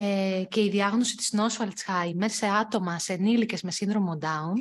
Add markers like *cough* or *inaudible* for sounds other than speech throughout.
ε, και η διάγνωση της νόσου Αλτσχάιμερ σε άτομα, σε ενήλικες με σύνδρομο Down.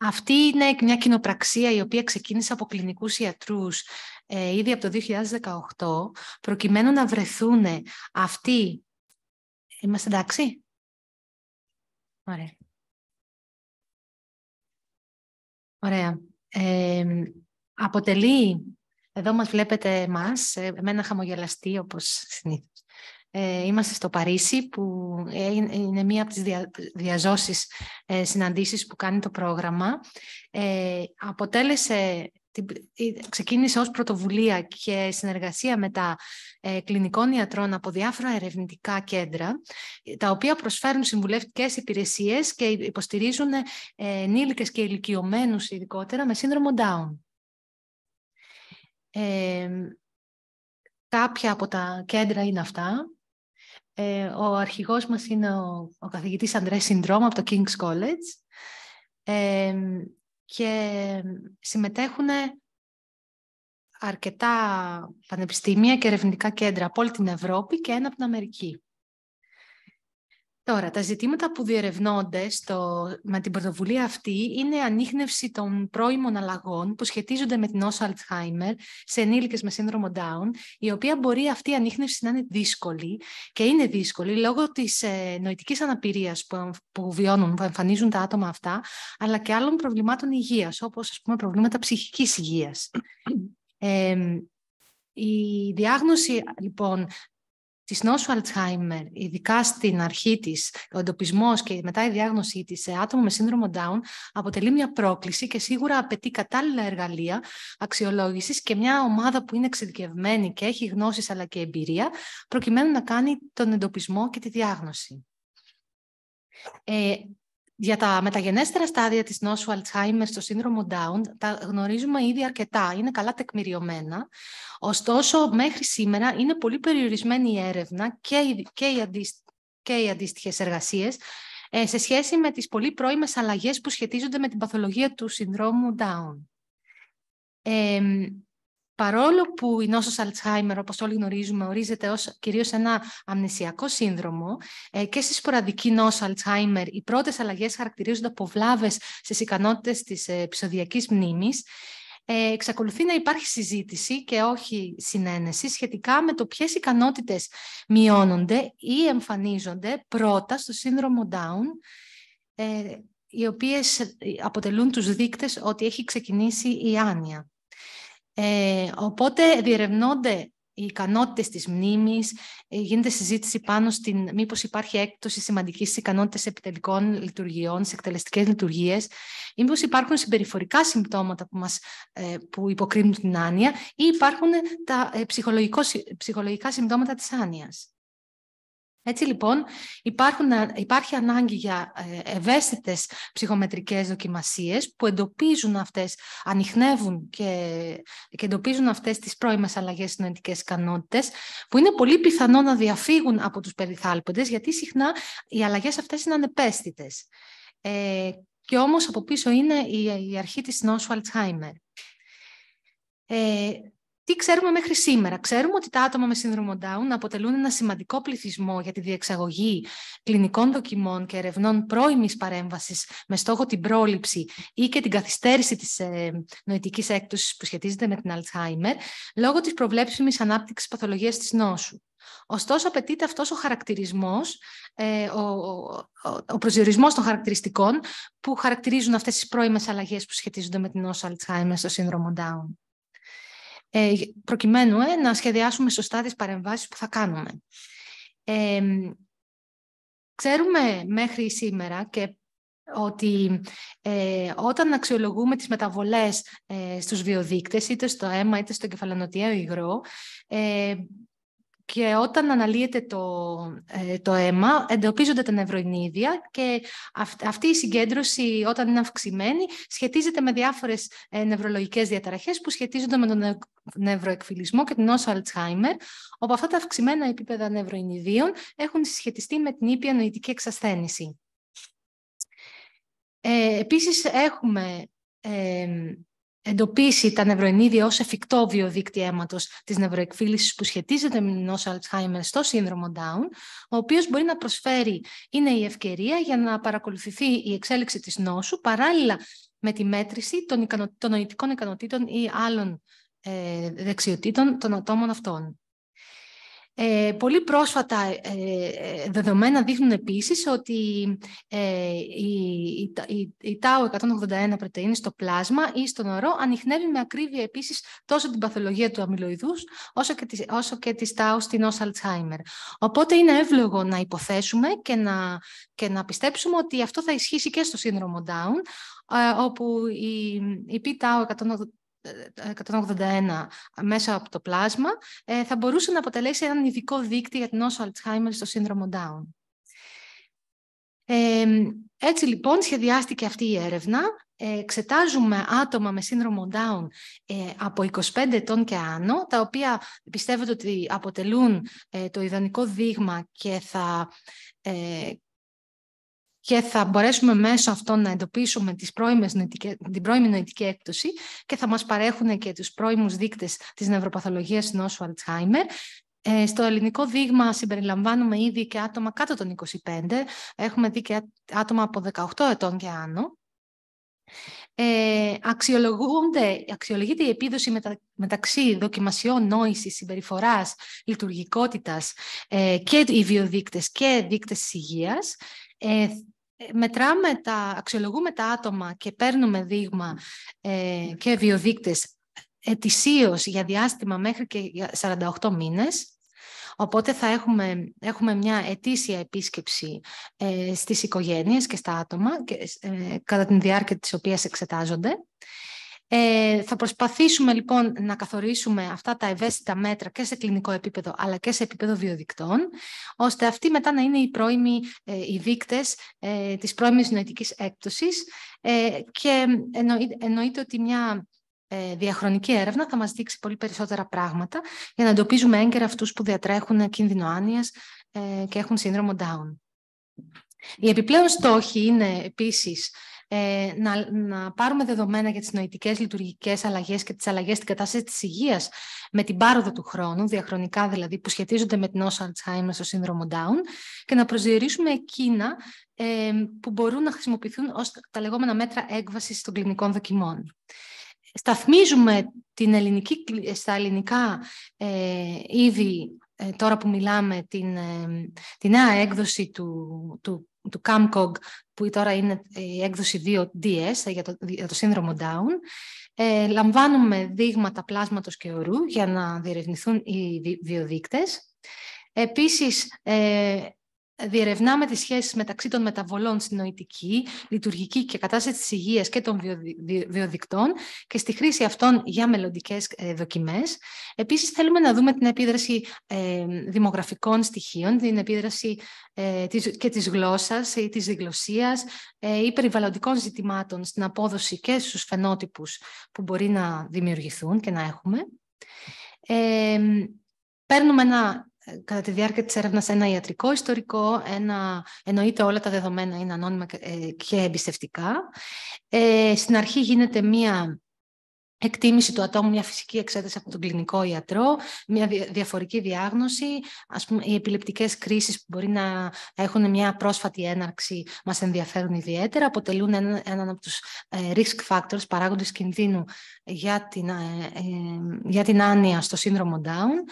αυτή είναι μια κοινοπραξία η οποία ξεκίνησε από κλινικούς ιατρούς ε, ήδη από το 2018, προκειμένου να βρεθούν αυτοί... Είμαστε εντάξει? Ωραία. Ωραία. αποτελεί εδώ μας βλέπετε εμάς, ε, με ένα χαμογελαστή όπως συνήθως. Ε, είμαστε στο Παρίσι που ε, είναι μία από τις δια, διαζώσεις συναντήσεις που κάνει το πρόγραμμα. Ε, αποτέλεσε, την, ξεκίνησε ως πρωτοβουλία και συνεργασία με τα κλινικών ιατρών από διάφορα ερευνητικά κέντρα, τα οποία προσφέρουν συμβουλευτικές υπηρεσίες και υποστηρίζουν ενήλικες και ηλικιωμένους ειδικότερα με σύνδρομο Down κάποια από τα κέντρα είναι αυτά. Ε, ο αρχηγός μας είναι ο, ο καθηγητής Ανδρέας Συνδρόμ από το King's College και συμμετέχουν αρκετά πανεπιστήμια και ερευνητικά κέντρα από όλη την Ευρώπη και ένα από την Αμερική. Τώρα, τα ζητήματα που διερευνώνται στο, με την πρωτοβουλία αυτή είναι ανείχνευση των πρώιμων αλλαγών που σχετίζονται με την όσο Αλτσχάιμερ... σε ενήλικες με σύνδρομο Down, η οποία μπορεί αυτή η ανείχνευση να είναι δύσκολη και είναι δύσκολη λόγω της ε, νοητικής αναπηρίας που, που βιώνουν, που εμφανίζουν τα άτομα αυτά, αλλά και άλλων προβλημάτων υγείας, όπως προβλήματα ψυχικής υγείας. *clears throat* η διάγνωση λοιπόν της νόσου Αλτσχάιμερ, ειδικά στην αρχή της, ο εντοπισμός και μετά η διάγνωσή της σε άτομο με σύνδρομο Down, αποτελεί μια πρόκληση και σίγουρα απαιτεί κατάλληλα εργαλεία αξιολόγησης και μια ομάδα που είναι εξειδικευμένη και έχει γνώσεις αλλά και εμπειρία, προκειμένου να κάνει τον εντοπισμό και τη διάγνωση. Ε, για τα μεταγενέστερα στάδια της νόσου Alzheimer στο σύνδρομο Down τα γνωρίζουμε ήδη αρκετά, είναι καλά τεκμηριωμένα. Ωστόσο, μέχρι σήμερα είναι πολύ περιορισμένη η έρευνα και οι, και οι, εργασίες ε, σε σχέση με τις πολύ πρώιμες αλλαγές που σχετίζονται με την παθολογία του συνδρόμου Down παρόλο που η νόσος Αλτσχάιμερ, όπως όλοι γνωρίζουμε, ορίζεται ως κυρίως ένα αμνησιακό σύνδρομο, ε, και στη σποραδική νόσο Αλτσχάιμερ οι πρώτες αλλαγές χαρακτηρίζονται από βλάβες στις ικανότητες της ε, επεισοδιακής μνήμης, ε, εξακολουθεί να υπάρχει συζήτηση και όχι συνένεση σχετικά με το ποιες ικανότητες μειώνονται ή εμφανίζονται πρώτα στο σύνδρομο Down, οι οποίες αποτελούν τους δείκτες ότι έχει ξεκινήσει η άνοια. Ε, οπότε διερευνώνται οι ικανότητες της μνήμης, ε, γίνεται συζήτηση πάνω στην μήπως υπάρχει έκπτωση σημαντικής ικανότητας επιτελικών λειτουργιών, σε εκτελεστικές λειτουργίες, ή μήπως υπάρχουν συμπεριφορικά συμπτώματα που, μας, ε, που υποκρίνουν την άνοια ή υπάρχουν τα ε, ψυχολογικά συμπτώματα της άνοιας. Έτσι λοιπόν υπάρχουν, υπάρχει ανάγκη για ε, ευαίσθητες ψυχομετρικές δοκιμασίες που εντοπίζουν αυτές, ανοιχνεύουν και, και εντοπίζουν αυτές τις πρώιμες αλλαγές στις νοητικές ικανότητες που είναι πολύ πιθανό να διαφύγουν από τους περιθάλποντες γιατί συχνά οι αλλαγές αυτές είναι ανεπαίσθητες. Ε, και όμως από πίσω είναι η, αρχή της νόσου Αλτσχάιμερ. Τι ξέρουμε μέχρι σήμερα. Ξέρουμε ότι τα άτομα με σύνδρομο Down αποτελούν ένα σημαντικό πληθυσμό για τη διεξαγωγή κλινικών δοκιμών και ερευνών πρώιμης παρέμβασης με στόχο την πρόληψη ή και την καθυστέρηση της ε, νοητικής έκπτωσης που σχετίζεται με την Alzheimer, λόγω της προβλέψιμης ανάπτυξης παθολογίας της νόσου. Ωστόσο, απαιτείται αυτός ο χαρακτηρισμός, ε, ο, ο, ο προσδιορισμός των χαρακτηριστικών που χαρακτηρίζουν αυτές τις πρώιμες αλλαγές που σχετίζονται με την νόσο Alzheimer στο σύνδρομο Down. Ε, προκειμένου ε, να σχεδιάσουμε σωστά τις παρεμβάσεις που θα κάνουμε. Ξέρουμε μέχρι σήμερα και ότι ε, όταν αξιολογούμε τις μεταβολές ε, στους βιοδείκτες, είτε στο αίμα είτε στο κεφαλανοτιαίο υγρό, και όταν αναλύεται το, ε, το αίμα, εντοπίζονται τα νευροεινίδια και αυτή η συγκέντρωση, όταν είναι αυξημένη, σχετίζεται με διάφορες ε, νευρολογικές διαταραχές που σχετίζονται με τον νευροεκφυλισμό και την νόσο Αλτσχάιμερ, όπου αυτά τα αυξημένα επίπεδα νευροεινιδίων έχουν συσχετιστεί με την ήπια νοητική εξασθένηση. Ε, επίσης, έχουμε εντοπίσει τα νευροενίδια ως εφικτό βιοδίκτυο αίματος της νευροεκφύλησης που σχετίζεται με την νόσο Alzheimer στο σύνδρομο Down, ο οποίος μπορεί να προσφέρει, είναι η ευκαιρία για να παρακολουθηθεί η εξέλιξη της νόσου παράλληλα με τη μέτρηση των, νοητικών ικανοτήτων ή άλλων ε, δεξιοτήτων των ατόμων αυτών. Ε, πολύ πρόσφατα ε, ε, δεδομένα δείχνουν επίσης ότι ε, η, η, η, η 181 πρωτεΐνη στο πλάσμα ή στο νερό ανοιχνεύει με ακρίβεια επίσης τόσο την παθολογία του αμυλοειδούς όσο και, της, όσο και της τάου στην ως Alzheimer. Οπότε είναι εύλογο να υποθέσουμε και να, και να πιστέψουμε ότι αυτό θα ισχύσει και στο σύνδρομο Down, ε, όπου η, η p 181 181 ε, ε, ε, μέσα από το πλάσμα, θα μπορούσε να αποτελέσει έναν ειδικό δίκτυο για την νόσο Αλτσχάιμερ στο σύνδρομο Down. έτσι λοιπόν σχεδιάστηκε αυτή η έρευνα. εξετάζουμε άτομα με σύνδρομο Down από 25 ετών και άνω, τα οποία πιστεύετε ότι αποτελούν το ιδανικό δείγμα και θα και θα μπορέσουμε μέσω αυτών να εντοπίσουμε τις πρώιμες νοητικές, την πρώιμη νοητική έκπτωση και θα μας παρέχουν και τους πρώιμους δείκτες της νευροπαθολογίας νόσου Αλτσχάιμερ. Ε, στο ελληνικό δείγμα συμπεριλαμβάνουμε ήδη και άτομα κάτω των 25. Έχουμε δει και άτομα από 18 ετών και άνω. Ε, αξιολογούνται, αξιολογείται η επίδοση μεταξύ δοκιμασιών νόησης, συμπεριφοράς, λειτουργικότητας ε, και οι βιοδείκτες και δείκτες της υγείας. Ε, ε, μετράμε τα, αξιολογούμε τα άτομα και παίρνουμε δείγμα ε, και βιοδείκτες ετησίως για διάστημα μέχρι και 48 μήνες. Οπότε θα έχουμε, έχουμε μια ετήσια επίσκεψη ε, στις οικογένειες και στα άτομα και, ε, κατά την διάρκεια της οποίας εξετάζονται. Ε, θα προσπαθήσουμε λοιπόν να καθορίσουμε αυτά τα ευαίσθητα μέτρα και σε κλινικό επίπεδο αλλά και σε επίπεδο βιοδικτών, ώστε αυτοί μετά να είναι οι πρώιμοι ε, οι δείκτες ε, της πρώιμης νοητικής έκπτωσης ε, και εννοείται ότι μια ε, διαχρονική έρευνα θα μας δείξει πολύ περισσότερα πράγματα για να εντοπίζουμε έγκαιρα αυτούς που διατρέχουν κίνδυνο άνοιας και έχουν σύνδρομο Down. Οι επιπλέον στόχοι είναι επίσης ε, να, να πάρουμε δεδομένα για τις νοητικές λειτουργικές αλλαγές και τις αλλαγές στην κατάσταση της υγείας με την πάροδο του χρόνου, διαχρονικά δηλαδή, που σχετίζονται με την όσα Alzheimer στο σύνδρομο Down και να προσδιορίσουμε εκείνα ε, που μπορούν να χρησιμοποιηθούν ως τα λεγόμενα μέτρα έκβασης των κλινικών δοκιμών. Σταθμίζουμε την ελληνική, ε, στα ελληνικά ε, ε, τώρα που μιλάμε την, ε, την νέα έκδοση του, του, του που τώρα είναι ε, η έκδοση 2DS ε, για το, σύνδρομο Down. Ε, λαμβάνουμε δείγματα πλάσματος και ορού για να διερευνηθούν οι βιοδείκτες. Επίσης, Διερευνάμε τις σχέσεις μεταξύ των μεταβολών στην νοητική, λειτουργική και κατάσταση της υγείας και των βιοδικτών και στη χρήση αυτών για μελλοντικές ε, δοκιμές. Επίσης θέλουμε να δούμε την επίδραση ε, δημογραφικών στοιχείων, την επίδραση ε, και της γλώσσας ή της διγλωσσίας ή περιβαλλοντικών ζητημάτων στην απόδοση και στους φαινότυπους που μπορεί να δημιουργηθούν και να έχουμε. Ε, παίρνουμε ένα ε, κατά τη διάρκεια της έρευνας ένα ιατρικό ιστορικό, ένα, εννοείται όλα τα δεδομένα είναι ανώνυμα και ε, εμπιστευτικά. Ε, στην αρχή γίνεται μία Εκτίμηση του ατόμου, μια φυσική εξέταση από τον κλινικό ιατρό, μια διαφορική διάγνωση, ας πούμε, οι επιλεπτικές κρίσεις που μπορεί να έχουν μια πρόσφατη έναρξη μας ενδιαφέρουν ιδιαίτερα, αποτελούν έναν από τους ε, risk factors, παράγοντες κινδύνου για την, ε, ε, για την άνοια στο σύνδρομο Down.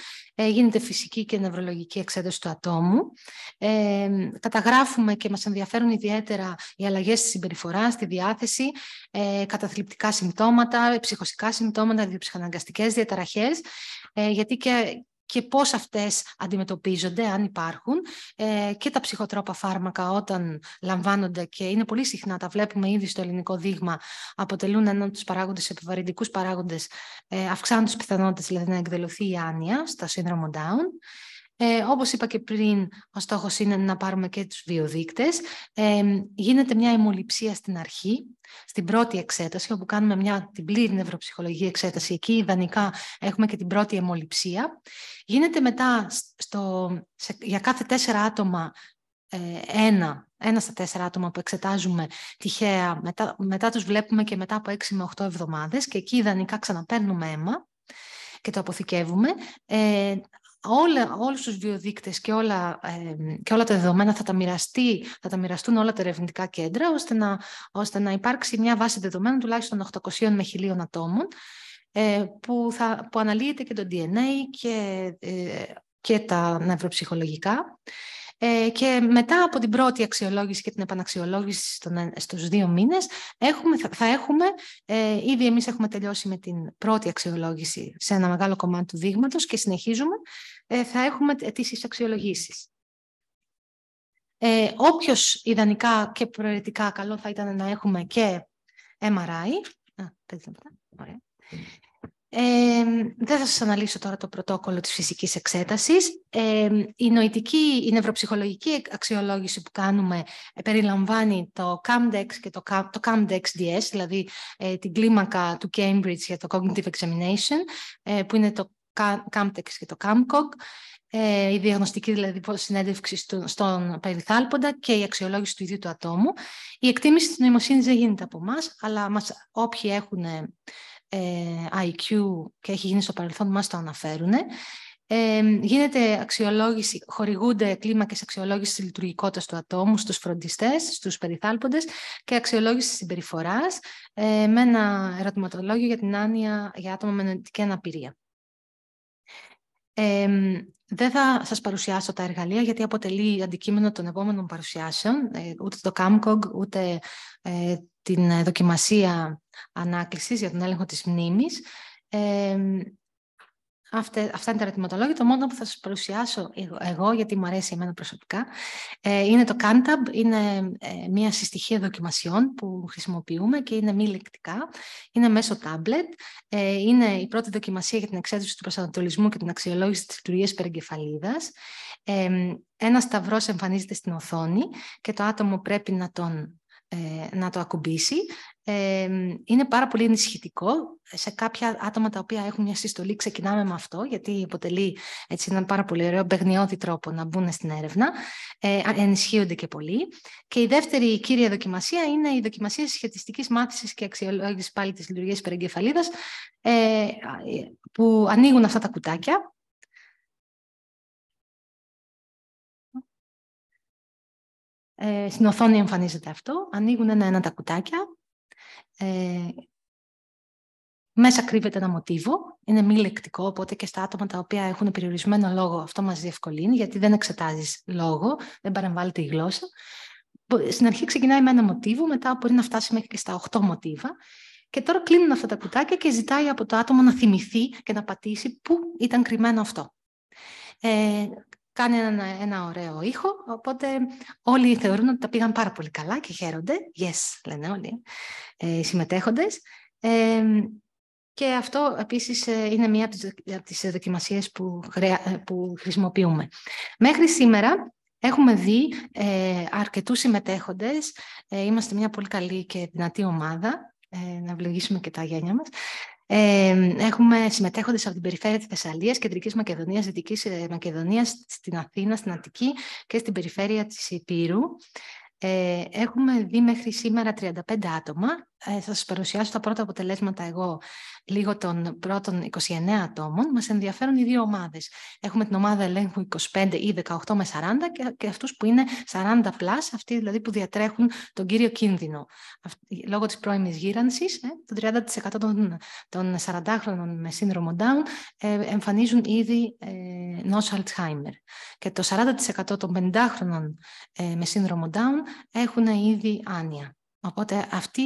Γίνεται φυσική και νευρολογική εξέταση του ατόμου. καταγράφουμε και μας ενδιαφέρουν ιδιαίτερα οι αλλαγές στη συμπεριφορά, στη διάθεση, καταθλιπτικά συμπτώματα, φυσικά συμπτώματα, διαταραχέ, διαταραχές, ε, γιατί και, και πώς αυτές αντιμετωπίζονται, αν υπάρχουν, ε, και τα ψυχοτρόπα φάρμακα όταν λαμβάνονται και είναι πολύ συχνά, τα βλέπουμε ήδη στο ελληνικό δείγμα, αποτελούν έναν από τους παράγοντες, επιβαρυντικούς παράγοντες, ε, αυξάνουν πιθανότητες δηλαδή, να εκδελωθεί η άνοια στα σύνδρομο Down. Ε, όπως είπα και πριν, ο στόχος είναι να πάρουμε και τους βιοδείκτες. Ε, γίνεται μια αιμοληψία στην αρχή, στην πρώτη εξέταση, όπου κάνουμε μια, την πλήρη νευροψυχολογική εξέταση. Εκεί ιδανικά έχουμε και την πρώτη αιμοληψία. Γίνεται μετά στο, για κάθε τέσσερα άτομα ε, ένα, ένα στα τέσσερα άτομα που εξετάζουμε τυχαία, μετά, μετά τους βλέπουμε και μετά από έξι με οχτώ εβδομάδες και εκεί ιδανικά ξαναπαίρνουμε αίμα και το αποθηκεύουμε. Ε, όλα, όλους τους βιοδείκτες και όλα, και όλα τα δεδομένα θα τα, μοιραστεί, θα τα μοιραστούν όλα τα ερευνητικά κέντρα, ώστε να, ώστε να υπάρξει μια βάση δεδομένων τουλάχιστον 800 με 1000 ατόμων, ε, που, θα, που αναλύεται και το DNA και, ε, και τα νευροψυχολογικά. Ε, και μετά από την πρώτη αξιολόγηση και την επαναξιολόγηση στον, στους δύο μήνες έχουμε, θα έχουμε, ε, ήδη εμείς έχουμε τελειώσει με την πρώτη αξιολόγηση σε ένα μεγάλο κομμάτι του δείγματος και συνεχίζουμε, ε, θα έχουμε τις αξιολογήσεις. Ε, όποιος ιδανικά και προαιρετικά καλό θα ήταν να έχουμε και MRI, Α, Ωραία δεν θα σας αναλύσω τώρα το πρωτόκολλο της φυσικής εξέτασης. η νοητική, η νευροψυχολογική αξιολόγηση που κάνουμε ε, περιλαμβάνει το CAMDEX και το, το CAMDEX-DS, δηλαδή ε, την κλίμακα του Cambridge για το Cognitive Examination, ε, που είναι το CAMDEX και το CAMCOG, η διαγνωστική δηλαδή συνέντευξη στον, στον περιθάλποντα και η αξιολόγηση του ίδιου του ατόμου. Η εκτίμηση της νοημοσύνης δεν γίνεται από εμάς, αλλά μας, όποιοι έχουν ε, IQ και έχει γίνει στο παρελθόν, μας το αναφέρουν. Ε, γίνεται αξιολόγηση, χορηγούνται κλίμακες αξιολόγησης της λειτουργικότητας του ατόμου στους φροντιστές, στους περιθάλποντες και αξιολόγηση συμπεριφοράς ε, με ένα ερωτηματολόγιο για την άνοια για άτομα με νοητική αναπηρία. Ε, δεν θα σας παρουσιάσω τα εργαλεία γιατί αποτελεί αντικείμενο των επόμενων παρουσιάσεων, ε, ούτε το CAMCOG, ούτε ε, την δοκιμασία ανάκλησης για τον έλεγχο της μνήμης. Ε, αυτά είναι τα ερωτηματολόγια. Το μόνο που θα σας παρουσιάσω εγώ, γιατί μου αρέσει εμένα προσωπικά, ε, είναι το CANTAB. Είναι ε, μια συστοιχεία δοκιμασιών που χρησιμοποιούμε και είναι μη λεκτικά. Είναι μέσω τάμπλετ. Είναι η πρώτη δοκιμασία για την εξέταση του προσανατολισμού και την αξιολόγηση της λειτουργίας περιγκεφαλίδας. Ε, ένα σταυρός εμφανίζεται στην οθόνη και το άτομο πρέπει να τον ε, να το ακουμπήσει. Ε, είναι πάρα πολύ ενισχυτικό σε κάποια άτομα τα οποία έχουν μια συστολή. Ξεκινάμε με αυτό, γιατί αποτελεί έτσι, ένα πάρα πολύ ωραίο παιχνιώδη τρόπο να μπουν στην έρευνα. Ε, ενισχύονται και πολύ. Και η δεύτερη κύρια δοκιμασία είναι η δοκιμασία σχετιστικής μάθησης και αξιολόγησης πάλι της λειτουργίας υπερεγκεφαλίδα, ε, ε, που ανοίγουν αυτά τα κουτάκια Ε, στην οθόνη εμφανίζεται αυτό. Ανοίγουν ένα-ένα τα κουτάκια. Ε, μέσα κρύβεται ένα μοτίβο. Είναι μη λεκτικό, οπότε και στα άτομα τα οποία έχουν περιορισμένο λόγο αυτό μας διευκολύνει, γιατί δεν εξετάζεις λόγο, δεν παρεμβάλλεται η γλώσσα. Στην αρχή ξεκινάει με ένα μοτίβο, μετά μπορεί να φτάσει μέχρι και στα 8 μοτίβα. Και τώρα κλείνουν αυτά τα κουτάκια και ζητάει από το άτομο να θυμηθεί και να πατήσει πού ήταν κρυμμένο αυτό. Ε, κάνει ένα, ένα ωραίο ήχο, οπότε όλοι θεωρούν ότι τα πήγαν πάρα πολύ καλά και χαίρονται. Yes, λένε όλοι ε, οι συμμετέχοντες. Ε, και αυτό επίσης ε, είναι μία από τις δοκιμασίες που, που χρησιμοποιούμε. Μέχρι σήμερα έχουμε δει ε, αρκετούς συμμετέχοντες. είμαστε μια πολύ καλή και δυνατή ομάδα. Ε, να ευλογήσουμε και τα γένια μας έχουμε συμμετέχοντες από την περιφέρεια της Θεσσαλίας, Κεντρικής Μακεδονίας, Δυτικής ε, Μακεδονίας, στην Αθήνα, στην Αττική και στην περιφέρεια της Υπήρου. Ε, έχουμε δει μέχρι σήμερα 35 άτομα ε, θα σας παρουσιάσω τα πρώτα αποτελέσματα εγώ λίγο των πρώτων 29 ατόμων. Μας ενδιαφέρουν οι δύο ομάδες. Έχουμε την ομάδα ελέγχου 25 ή 18 με 40 και, αυτού αυτούς που είναι 40 πλάσ, αυτοί δηλαδή που διατρέχουν τον κύριο κίνδυνο. Λόγω της πρώιμης γύρανσης, ε, το 30% των, 40χρονων με σύνδρομο Down ε, εμφανίζουν ήδη νόσο Alzheimer. Και το 40% των 50χρονων με σύνδρομο Down έχουν ήδη άνοια. Οπότε αυτή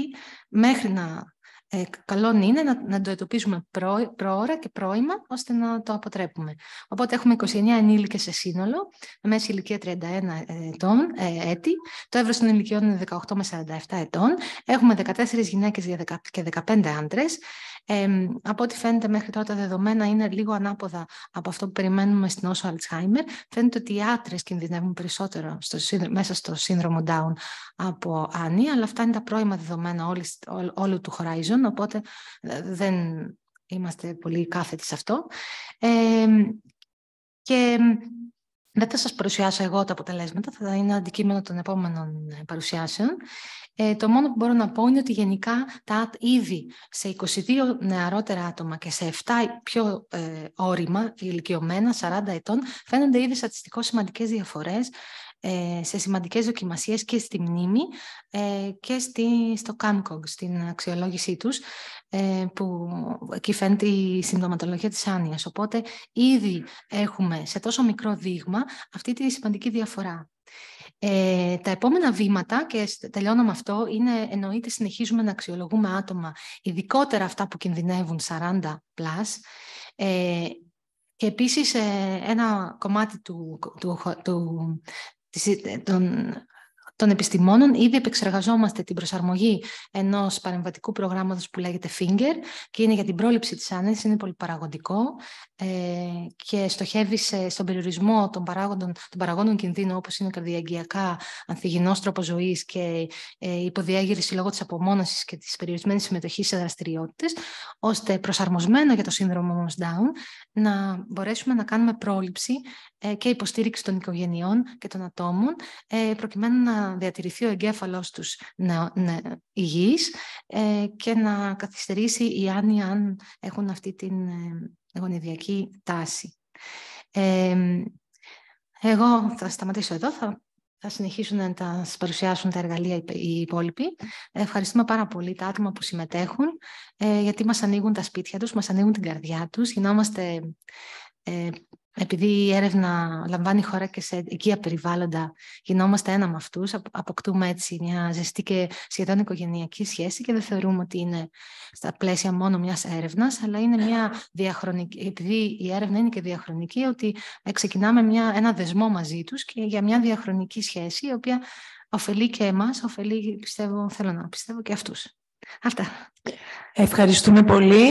μέχρι να ε, καλό είναι να, να το εντοπίζουμε προ, προώρα και πρόημα ώστε να το αποτρέπουμε. Οπότε έχουμε 29 ενήλικες σε σύνολο, με μέση ηλικία 31 ε, ετών, ε, έτη, το εύρος των ηλικιών είναι 18 με 47 ετών, έχουμε 14 γυναίκες και 15 άντρες, από ό,τι φαίνεται μέχρι τώρα τα δεδομένα είναι λίγο ανάποδα από αυτό που περιμένουμε στην όσο Αλτσχάιμερ. Φαίνεται ότι οι άτρε κινδυνεύουν περισσότερο στο, μέσα στο σύνδρομο Down από Άννη, αλλά αυτά είναι τα πρώιμα δεδομένα όλου του Horizon, οπότε ε, δεν είμαστε πολύ κάθετοι σε αυτό. και δεν θα σας παρουσιάσω εγώ τα αποτελέσματα, θα είναι αντικείμενο των επόμενων ε, παρουσιάσεων. Ε, το μόνο που μπορώ να πω είναι ότι γενικά τα ήδη σε 22 νεαρότερα άτομα και σε 7 πιο ε, όρημα ηλικιωμένα, 40 ετών, φαίνονται ήδη στατιστικώς σημαντικές διαφορές ε, σε σημαντικές δοκιμασίες και στη μνήμη ε, και στη, στο CAMCOG, στην αξιολόγησή τους, ε, που εκεί φαίνεται η συμπτωματολογία της άνοιας. Οπότε ήδη έχουμε σε τόσο μικρό δείγμα αυτή τη σημαντική διαφορά. τα επόμενα βήματα, και τελειώνω με αυτό, είναι εννοείται συνεχίζουμε να αξιολογούμε άτομα, ειδικότερα αυτά που κινδυνεύουν 40+, plus, και επίσης ένα κομμάτι του, του, του, Dus dit, dan των επιστημόνων. Ήδη επεξεργαζόμαστε την προσαρμογή ενός παρεμβατικού προγράμματος που λέγεται Finger και είναι για την πρόληψη της άνεσης, είναι πολυπαραγωγικό ε, και στοχεύει σε, στον περιορισμό των παράγοντων, των παραγόντων κινδύνων όπως είναι ο καρδιαγκιακά, ανθυγινός τρόπος ζωής και ε, υποδιέγερση λόγω της απομόνωσης και της περιορισμένης συμμετοχής σε δραστηριότητες, ώστε προσαρμοσμένο για το σύνδρομο όμω Down να μπορέσουμε να κάνουμε πρόληψη ε, και υποστήριξη των οικογενειών και των ατόμων, ε, προκειμένου να να διατηρηθεί ο εγκέφαλος τους να, ε, και να καθυστερήσει η άνοια αν έχουν αυτή την ε, γονιδιακή τάση. Ε, εγώ θα σταματήσω εδώ, θα, θα συνεχίσουν να τα παρουσιάσουν τα εργαλεία οι υπόλοιποι. Ευχαριστούμε πάρα πολύ τα άτομα που συμμετέχουν, ε, γιατί μας ανοίγουν τα σπίτια τους, μας ανοίγουν την καρδιά τους, γινόμαστε ε, επειδή η έρευνα λαμβάνει χώρα και σε οικία περιβάλλοντα, γινόμαστε ένα με αυτούς, αποκτούμε έτσι μια ζεστή και σχεδόν οικογενειακή σχέση και δεν θεωρούμε ότι είναι στα πλαίσια μόνο μιας έρευνας, αλλά είναι μια διαχρονική. Επειδή η έρευνα είναι και διαχρονική, ότι ξεκινάμε μια, ένα δεσμό μαζί τους και για μια διαχρονική σχέση, η οποία ωφελεί και εμάς, ωφελεί, πιστεύω, θέλω να πιστεύω και αυτούς. Αυτά. Ευχαριστούμε πολύ.